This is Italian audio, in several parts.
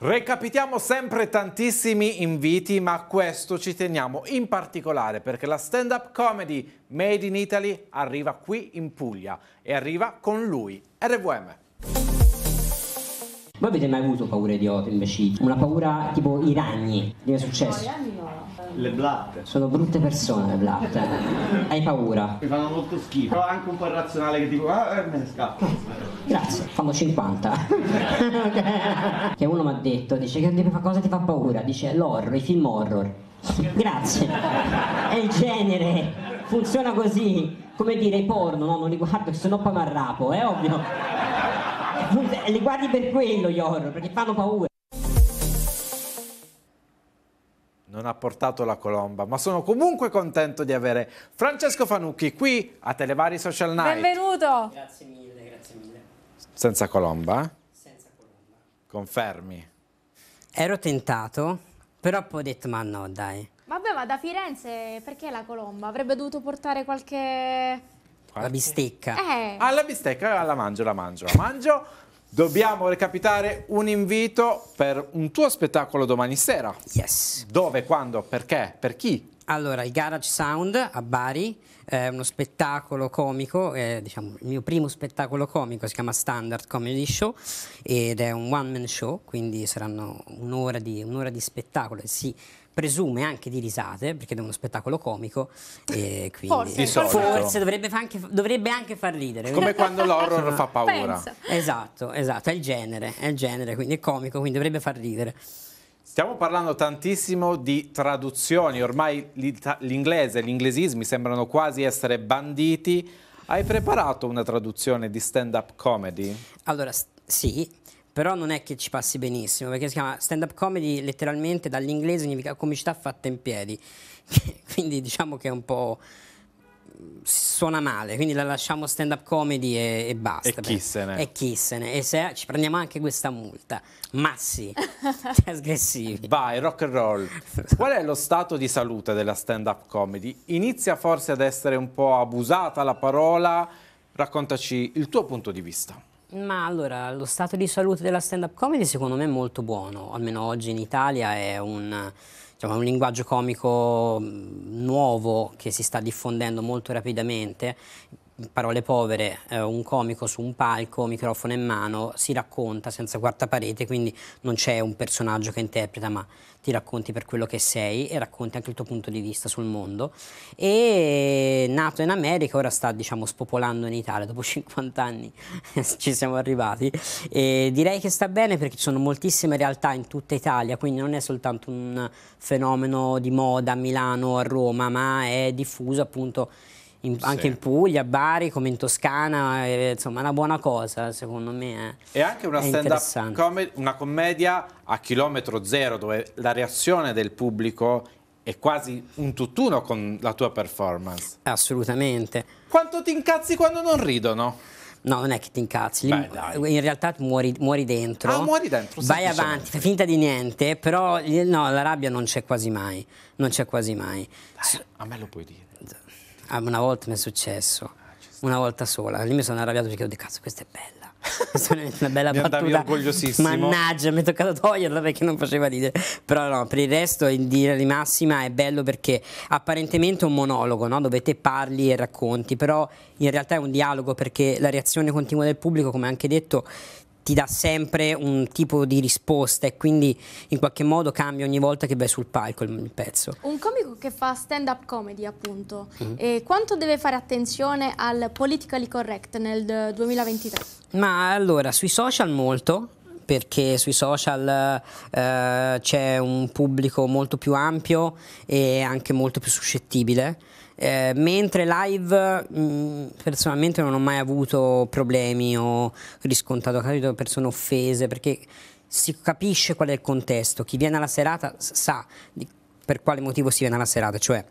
Recapitiamo sempre tantissimi inviti, ma a questo ci teniamo in particolare perché la stand-up comedy Made in Italy arriva qui in Puglia e arriva con lui, RVM. Voi avete mai avuto paura di oto, imbecilli? Una paura tipo i ragni? Mi è successo? No, i ragni no. Le blatte. Sono brutte persone le blatte. Hai paura. Mi fanno molto schifo. Però anche un po' razionale che tipo, ah, eh, me ne scappo. Grazie, fanno 50. che uno mi ha detto, dice che cosa ti fa paura? Dice l'horror, i film horror. Grazie. È il genere. Funziona così. Come dire, i porno, no, non li guardo, se no poi mi arrapo, è ovvio. Li guardi per quello gli horror, perché fanno paura. non ha portato la colomba, ma sono comunque contento di avere Francesco Fanucchi qui a Televari Social Night. Benvenuto! Grazie mille, grazie mille. Senza colomba? Senza colomba. Confermi? Ero tentato, però poi ho detto ma no dai. Vabbè, ma da Firenze perché la colomba? Avrebbe dovuto portare qualche... qualche... La bistecca. Eh. Ah, la bistecca, la mangio, la mangio, la mangio. Dobbiamo recapitare un invito per un tuo spettacolo domani sera. Yes. Dove, quando, perché, per chi? Allora, il Garage Sound a Bari è eh, uno spettacolo comico, è, eh, diciamo, il mio primo spettacolo comico si chiama Standard Comedy Show ed è un one man show, quindi saranno un'ora di, un'ora di spettacolo e si presume anche di risate perché è uno spettacolo comico e quindi forse, forse dovrebbe, anche, dovrebbe, anche, far ridere come quando l'horror fa paura Penso. esatto esatto è il genere è il genere quindi è comico quindi dovrebbe far ridere Stiamo parlando tantissimo di traduzioni, ormai l'inglese gli inglesismi sembrano quasi essere banditi. Hai preparato una traduzione di stand-up comedy? Allora, sì, però non è che ci passi benissimo, perché si chiama stand-up comedy letteralmente dall'inglese significa comicità fatta in piedi, quindi diciamo che è un po' suona male, quindi la lasciamo stand up comedy e, e basta. E beh. chissene. E chi se ne? E se ci prendiamo anche questa multa. Massi, trasgressivi. Vai, rock and roll. Qual è lo stato di salute della stand up comedy? Inizia forse ad essere un po' abusata la parola. Raccontaci il tuo punto di vista. Ma allora, lo stato di salute della stand up comedy secondo me è molto buono, almeno oggi in Italia è un diciamo, un linguaggio comico mm, nuovo che si sta diffondendo molto rapidamente parole povere, eh, un comico su un palco, microfono in mano, si racconta senza quarta parete, quindi non c'è un personaggio che interpreta, ma ti racconti per quello che sei e racconti anche il tuo punto di vista sul mondo. E nato in America, ora sta diciamo spopolando in Italia, dopo 50 anni ci siamo arrivati. E direi che sta bene perché ci sono moltissime realtà in tutta Italia, quindi non è soltanto un fenomeno di moda a Milano o a Roma, ma è diffuso appunto in, sì. anche in Puglia, Bari, come in Toscana, eh, insomma è una buona cosa secondo me. È, eh. e anche una stand-up comedy, una commedia a chilometro zero dove la reazione del pubblico è quasi un tutt'uno con la tua performance. Assolutamente. Quanto ti incazzi quando non ridono? No, non è che ti incazzi. Beh, in realtà muori, muori dentro. Ah, muori dentro. Vai avanti, fai finta di niente, però no, la rabbia non c'è quasi mai. Non c'è quasi mai. Dai, a me lo puoi dire. Ah, una volta mi è successo. Ah, una volta sola. Lì mi sono arrabbiato perché ho detto, cazzo, questa è bella una bella mi battuta. orgogliosissimo. Mannaggia, mi è toccato toglierla perché non faceva ridere. Però no, per il resto in dire di massima è bello perché apparentemente è un monologo, no? dove te parli e racconti, però in realtà è un dialogo perché la reazione continua del pubblico, come anche detto, ti dà sempre un tipo di risposta e quindi in qualche modo cambia ogni volta che vai sul palco il, pezzo. Un comico che fa stand-up comedy, appunto, mm -hmm. quanto deve fare attenzione al politically correct nel 2023? Ma allora, sui social molto, perché sui social eh, c'è un pubblico molto più ampio e anche molto più suscettibile. Eh, mentre live mh, mm, personalmente non ho mai avuto problemi o riscontrato capito, persone offese perché si capisce qual è il contesto. Chi viene alla serata sa per quale motivo si viene alla serata, cioè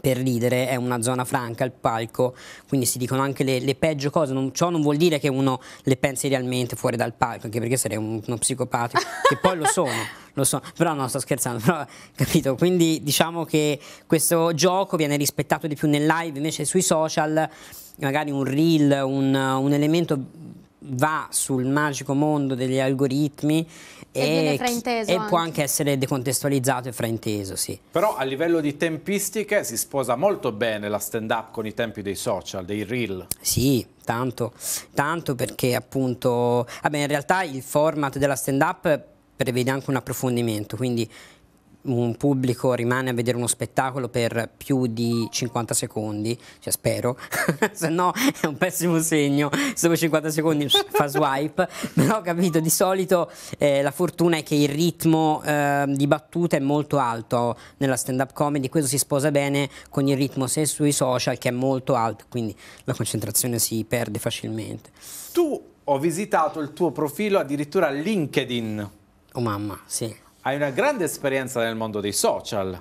per ridere, è una zona franca il palco, quindi si dicono anche le, le peggio cose, non, ciò non vuol dire che uno le pensi realmente fuori dal palco, anche perché sarei un, uno psicopatico, che poi lo sono. Lo so, però no, sto scherzando, però capito. Quindi diciamo che questo gioco viene rispettato di più nel live, invece sui social, magari un reel, un, un elemento va sul magico mondo degli algoritmi e, e, e può anche essere decontestualizzato e frainteso, sì. Però a livello di tempistiche si sposa molto bene la stand-up con i tempi dei social, dei reel. Sì, tanto, tanto perché appunto, vabbè, in realtà il format della stand-up prevede anche un approfondimento, quindi un pubblico rimane a vedere uno spettacolo per più di 50 secondi, cioè spero, se no è un pessimo segno, se dopo 50 secondi fa swipe, però ho capito, di solito eh, la fortuna è che il ritmo eh, di battuta è molto alto nella stand-up comedy, questo si sposa bene con il ritmo se sui social che è molto alto, quindi la concentrazione si perde facilmente. Tu ho visitato il tuo profilo addirittura LinkedIn. Oh mamma, sì. Hai una grande esperienza nel mondo dei social.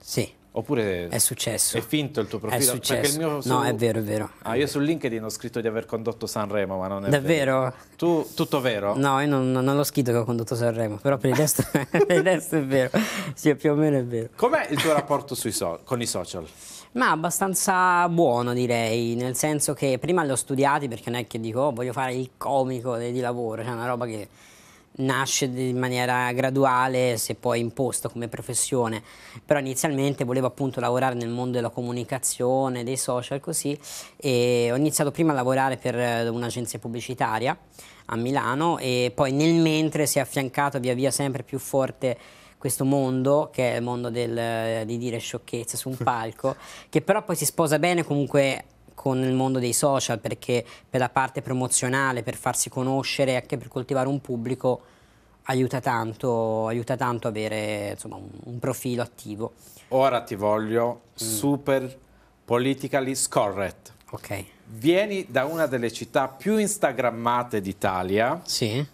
Sì. Oppure è successo. È finto il tuo profilo? È successo. Il Mio, su... No, è vero, è vero. Ah, io su LinkedIn ho scritto di aver condotto Sanremo, ma non è Davvero? vero. Tu, tutto vero? No, io non, non, l'ho scritto che ho condotto Sanremo, però per il resto, per il resto è vero. Sì, più o meno è vero. Com'è il tuo rapporto so- con i social? Ma abbastanza buono direi, nel senso che prima li ho studiati perché non è che dico oh, voglio fare il comico di lavoro, cioè una roba che nasce in maniera graduale se poi imposta come professione però inizialmente volevo appunto lavorare nel mondo della comunicazione dei social così e ho iniziato prima a lavorare per eh, un'agenzia pubblicitaria a Milano e poi nel mentre si è affiancato via via sempre più forte questo mondo, che è il mondo del, eh, di dire sciocchezze su un palco, che però poi si sposa bene comunque con il mondo dei social perché per la parte promozionale, per farsi conoscere, anche per coltivare un pubblico aiuta tanto, aiuta tanto avere insomma, un, un, profilo attivo. Ora ti voglio mm. super politically scorrect. Ok. Vieni da una delle città più instagrammate d'Italia. Sì.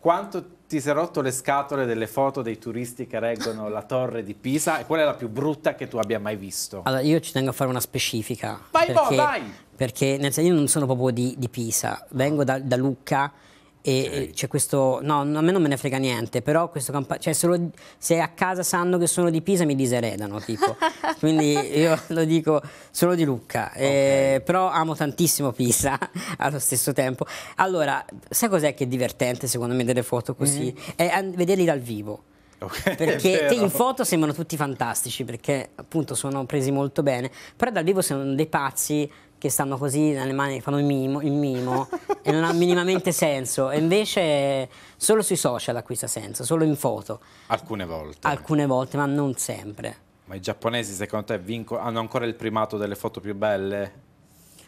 Quanto ti ti sei rotto le scatole delle foto dei turisti che reggono la torre di Pisa e qual è la più brutta che tu abbia mai visto? Allora, io ci tengo a fare una specifica. Vai, perché, boh, vai! Perché nel senso, io non sono proprio di, di Pisa, vengo da, da Lucca e okay. c'è questo, no, a me non me ne frega niente, però questo campanile, cioè solo, se a casa sanno che sono di Pisa mi diseredano, tipo. quindi io lo dico solo di Lucca, okay. eh, però amo tantissimo Pisa allo stesso tempo. Allora, sai cos'è che è divertente secondo me delle foto così? Mm-hmm. È vederli dal vivo. Okay, perché in foto sembrano tutti fantastici perché appunto sono presi molto bene, però dal vivo sono dei pazzi che stanno così nelle mani, che fanno il mimo, il mimo e non ha minimamente senso. E invece solo sui social acquista senso, solo in foto. Alcune volte. Alcune volte, ma non sempre. Ma i giapponesi secondo te vinco- hanno ancora il primato delle foto più belle?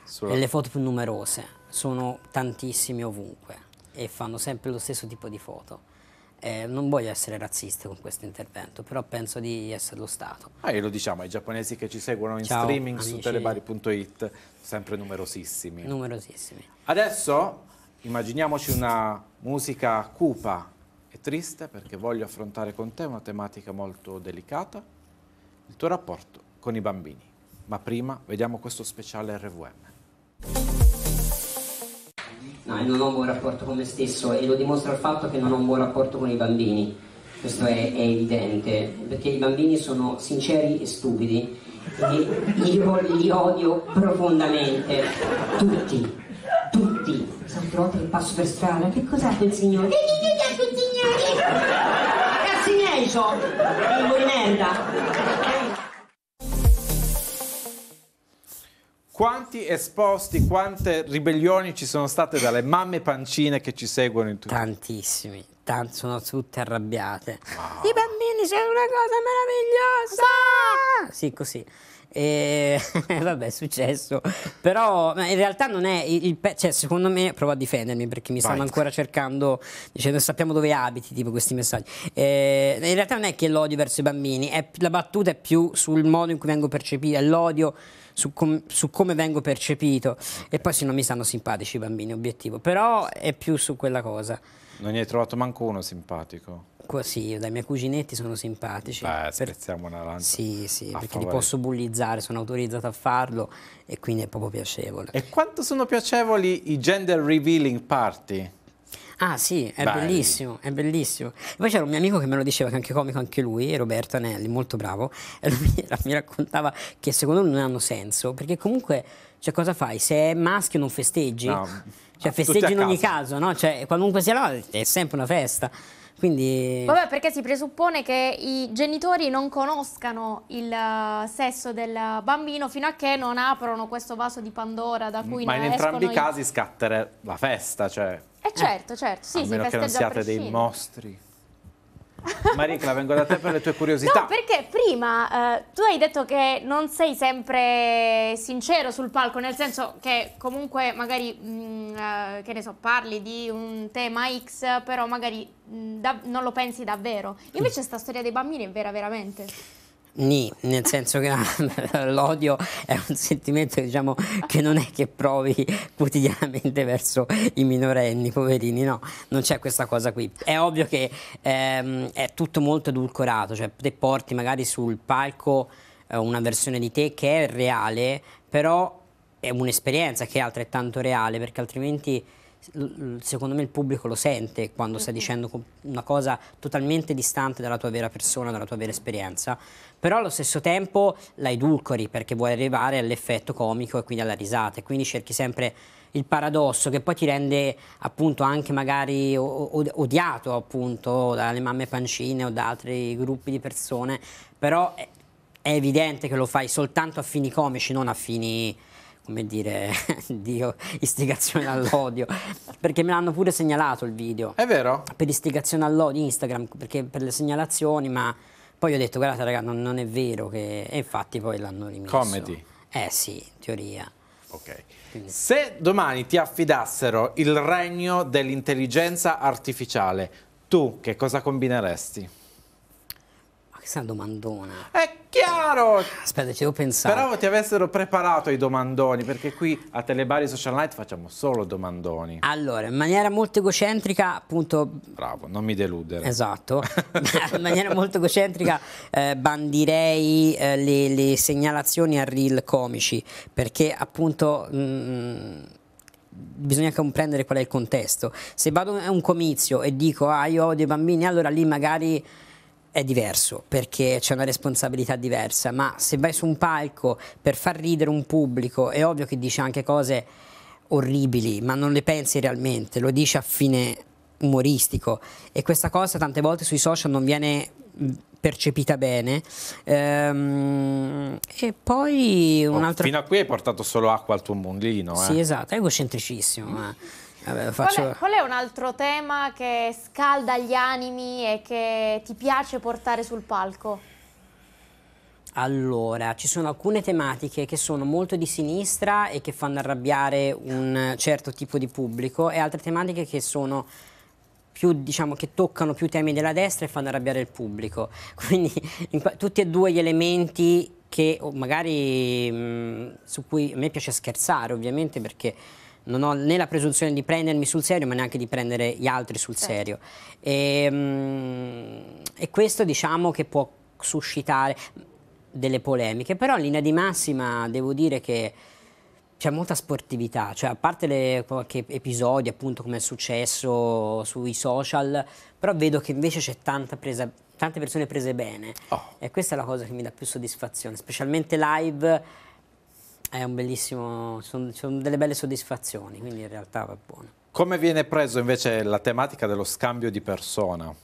Sulla... E le foto più numerose, sono tantissime ovunque e fanno sempre lo stesso tipo di foto. Eh, non voglio essere razzista con questo intervento, però penso di esserlo stato. Ah, e lo diciamo ai giapponesi che ci seguono in Ciao, streaming amici. su telebari.it, sempre numerosissimi. Numerosissimi. Adesso immaginiamoci una musica cupa e triste perché voglio affrontare con te una tematica molto delicata, il tuo rapporto con i bambini. Ma prima vediamo questo speciale RVM non ho un buon rapporto con me stesso e lo dimostra il fatto che non ho un buon rapporto con i bambini. Questo è, è evidente, perché i bambini sono sinceri e stupidi e io li odio profondamente, tutti, tutti. Sono trovato che passo per strada, che cos'è quel signore? Che cos'è quel signore? Cazzi miei so, di merda. Quanti esposti, quante ribellioni ci sono state dalle mamme pancine che ci seguono in tutto? Tantissimi, tanti, sono tutte arrabbiate. Wow. I bambini sono una cosa meravigliosa! Ah! Sì, così. E vabbè, è successo. Però in realtà non è il pe- cioè, secondo me provo a difendermi perché mi stanno Vai. ancora cercando dicendo sappiamo dove abiti, tipo questi messaggi. E, in realtà non è che l'odio verso i bambini, è, la battuta è più sul modo in cui vengo percepita, l'odio su, com- su, come vengo percepito. E poi se non mi stanno simpatici i bambini, obiettivo. Però è più su quella cosa. Non ne hai trovato manco uno simpatico? Sì, io dai miei cuginetti sono simpatici. Beh, spezziamo una lancia. Sì, sì, perché favore. li posso bullizzare, sono autorizzato a farlo e quindi è proprio piacevole. E quanto sono piacevoli i gender revealing party? Ah sì, è Vai. bellissimo, è bellissimo. E poi c'era un mio amico che me lo diceva, che è anche comico anche lui, Roberto Anelli, molto bravo, e lui mi raccontava che secondo lui non hanno senso, perché comunque, cioè cosa fai? Se è maschio non festeggi? No. Cioè festeggi in ogni caso, no? Cioè qualunque sia là è sempre una festa. Quindi... Vabbè, perché si presuppone che i genitori non conoscano il eh, sesso del bambino fino a che non aprono questo vaso di Pandora da cui Ma in entrambi i casi scattere la festa, cioè... Eh certo, certo, sì, a meno che non siate dei mostri. Marica, vengo da te per le tue curiosità. No, perché prima eh, tu hai detto che non sei sempre sincero sul palco, nel senso che comunque magari... Mh, mm, Mm, eh, che ne so, parli di un tema X, però magari mm, da, non lo pensi davvero. Invece mm. sta storia dei bambini è vera veramente. Ni, nel senso che l'odio è un sentimento diciamo, che non è che provi quotidianamente verso i minorenni, poverini, no, non c'è questa cosa qui. È ovvio che ehm, è tutto molto edulcorato, cioè te porti magari sul palco eh, una versione di te che è reale, però è un'esperienza che è altrettanto reale perché altrimenti secondo me il pubblico lo sente quando stai dicendo una cosa totalmente distante dalla tua vera persona, dalla tua vera esperienza, però allo stesso tempo la edulcori perché vuoi arrivare all'effetto comico e quindi alla risata e quindi cerchi sempre il paradosso che poi ti rende appunto anche magari odiato appunto dalle mamme pancine o da altri gruppi di persone, però è evidente che lo fai soltanto a fini comici, non a fini come dire, di istigazione all'odio, perché me l'hanno pure segnalato il video. È vero? Per istigazione all'odio, Instagram, perché per le segnalazioni, ma poi ho detto, guardate raga, non, non è vero che... E infatti poi l'hanno rimesso. Comedy? Eh sì, in teoria. Ok. Se domani ti affidassero il regno dell'intelligenza artificiale, tu che cosa combineresti? questa domandona. È chiaro! Aspetta, ci devo pensare. Speravo ti avessero preparato i domandoni, perché qui a Telebari Social Night facciamo solo domandoni. Allora, in maniera molto egocentrica, appunto... Bravo, non mi deludere. Esatto. in maniera molto egocentrica eh, bandirei eh, le, le, segnalazioni a reel comici, perché appunto... Mh, mm, bisogna comprendere qual è il contesto. Se vado a un comizio e dico ah io odio i bambini, allora lì magari è diverso perché c'è una responsabilità diversa, ma se vai su un palco per far ridere un pubblico è ovvio che dice anche cose orribili, ma non le pensi realmente, lo dice a fine umoristico e questa cosa tante volte sui social non viene mm, percepita bene ehm, e poi oh, un'altra... Oh, fino a qui hai portato solo acqua al tuo mondino. Eh? Sì, esatto, è egocentricissimo. Eh. Vabbè, faccio... qual, è, qual, è, un altro tema che scalda gli animi e che ti piace portare sul palco? Allora, ci sono alcune tematiche che sono molto di sinistra e che fanno arrabbiare un certo tipo di pubblico e altre tematiche che sono più, diciamo, che toccano più temi della destra e fanno arrabbiare il pubblico. Quindi in, tutti e due gli elementi che magari mh, mm, su cui a me piace scherzare ovviamente perché non ho né la presunzione di prendermi sul serio ma neanche di prendere gli altri sul certo. serio e, ehm, e questo diciamo che può suscitare delle polemiche però in linea di massima devo dire che c'è molta sportività, cioè a parte le, qualche episodio appunto come è successo sui social, però vedo che invece c'è tanta presa, tante persone prese bene oh. e questa è la cosa che mi dà più soddisfazione, specialmente live è un bellissimo, sono, sono delle belle soddisfazioni, quindi in realtà va buono. Come viene preso invece la tematica dello scambio di persona?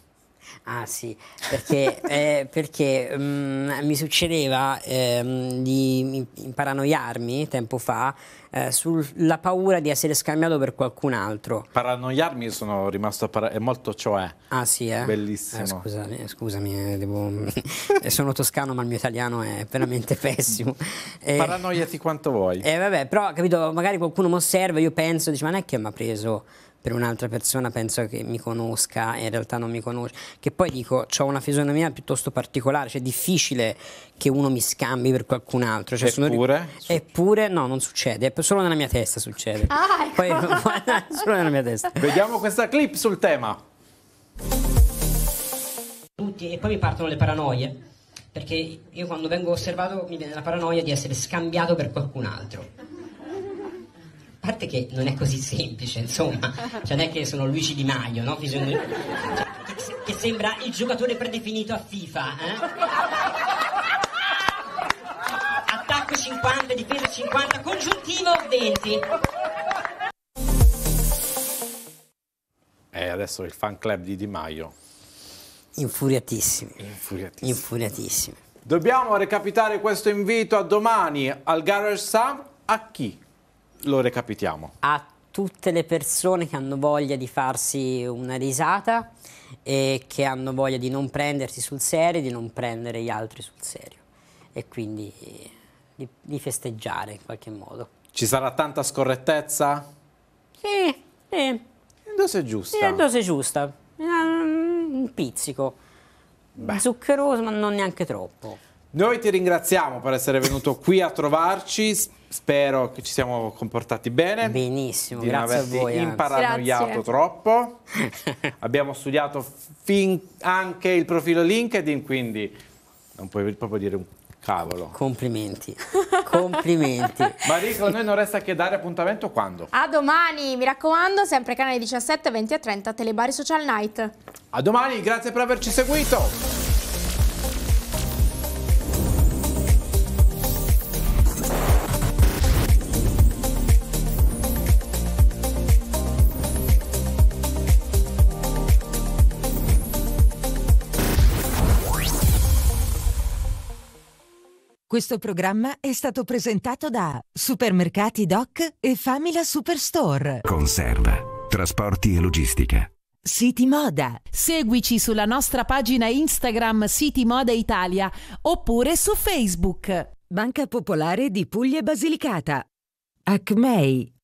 Ah sì, perché, eh, perché um, mi succedeva um, di paranoiarmi tempo fa eh, sulla paura di essere scambiato per qualcun altro. Paranoiarmi sono rimasto a è molto cioè. Ah sì, eh? Bellissimo. Eh, scusami, eh, scusami eh, devo... Eh, sono toscano ma il mio italiano è veramente pessimo. Eh, Paranoiati quanto vuoi. Eh vabbè, però capito, magari qualcuno mi osserva, io penso, dice ma non è che mi ha preso per un'altra persona pensa che mi conosca e in realtà non mi conosce. Che poi dico, ho una fisionomia piuttosto particolare, cioè è difficile che uno mi scambi per qualcun altro. Cioè, eppure? Sono... Eppure no, non succede, è solo nella mia testa succede. Ah, ecco. Poi, solo nella mia testa. Vediamo questa clip sul tema. Tutti, e poi mi partono le paranoie, perché io quando vengo osservato mi viene la paranoia di essere scambiato per qualcun altro parte che non è così semplice, insomma, cioè non è che sono Luigi Di Maio, no? Bisogna... Che, che, sembra il giocatore predefinito a FIFA, eh? Attacco 50, difesa 50, congiuntivo 20. E eh, adesso il fan club di Di Maio. Infuriatissimi. Infuriatissimi. Infuriatissimi. Dobbiamo recapitare questo invito a domani al Garage Sam a chi? Lo recapitiamo. A tutte le persone che hanno voglia di farsi una risata e che hanno voglia di non prendersi sul serio, e di non prendere gli altri sul serio e quindi di, di festeggiare in qualche modo. Ci sarà tanta scorrettezza? Sì, sì. In dose giusta. Sì, in dose giusta. Un pizzico. Beh. Zuccheroso, ma non neanche troppo. Noi ti ringraziamo per essere venuto qui a trovarci. Spero che ci siamo comportati bene. Benissimo, di grazie non averti a voi. imparanoiato grazie. troppo. Abbiamo studiato anche il profilo LinkedIn, quindi non puoi proprio dire un cavolo. Complimenti. Complimenti. Marico, a noi non resta che dare appuntamento quando? A domani, mi raccomando, sempre canale 17, 20 e 30, Telebari Social Night. A domani, grazie per averci seguito. Questo programma è stato presentato da Supermercati Doc e Famila Superstore. Conserva, trasporti e logistica. City Moda. Seguici sulla nostra pagina Instagram City Moda Italia oppure su Facebook. Banca Popolare di Puglia e Basilicata. Acmei